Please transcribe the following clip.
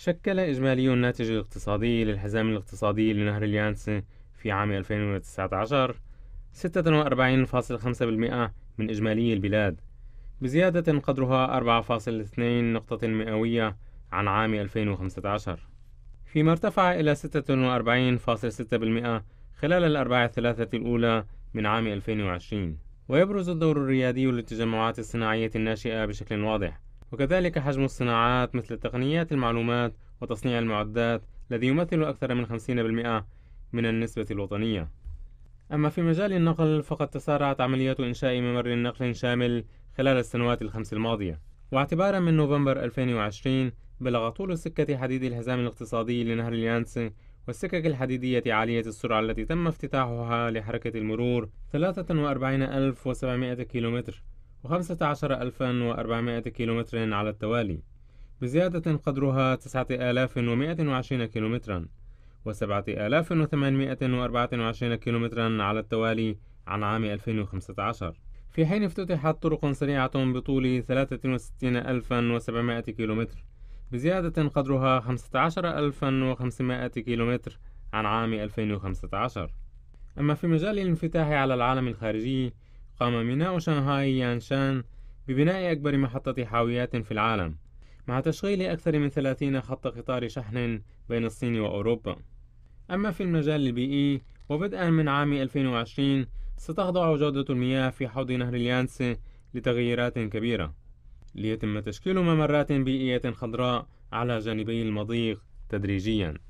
شكل إجمالي الناتج الاقتصادي للحزام الاقتصادي لنهر اليانسي في عام 2019 46.5% من إجمالي البلاد بزيادة قدرها 4.2 نقطة مئوية عن عام 2015 فيما ارتفع إلى 46.6% خلال الأربع الثلاثة الأولى من عام 2020 ويبرز الدور الريادي للتجمعات الصناعية الناشئة بشكل واضح وكذلك حجم الصناعات مثل تقنيات المعلومات وتصنيع المعدات الذي يمثل أكثر من 50% من النسبة الوطنية أما في مجال النقل فقد تسارعت عمليات إنشاء ممر نقل شامل خلال السنوات الخمس الماضية واعتبارا من نوفمبر 2020 بلغ طول سكة حديد الحزام الاقتصادي لنهر اليانسي والسكك الحديدية عالية السرعة التي تم افتتاحها لحركة المرور 43700 كيلومتر وخمسة عشر ألفا وأربعمائة كيلومتر على التوالي بزيادة قدرها تسعة آلاف ومائة وعشرين كيلومترا وسبعة آلاف وثمانمائة وأربعة وعشرين كيلومترا على التوالي عن عام 2015 في حين افتتحت طرق سريعة بطول 63700 كيلومتر بزيادة قدرها 15500 كيلومتر عن عام 2015 أما في مجال الانفتاح على العالم الخارجي قام ميناء شنغهاي يانشان ببناء أكبر محطة حاويات في العالم مع تشغيل أكثر من 30 خط قطار شحن بين الصين وأوروبا أما في المجال البيئي وبدءا من عام 2020 ستخضع جودة المياه في حوض نهر اليانسي لتغييرات كبيرة ليتم تشكيل ممرات بيئية خضراء على جانبي المضيق تدريجياً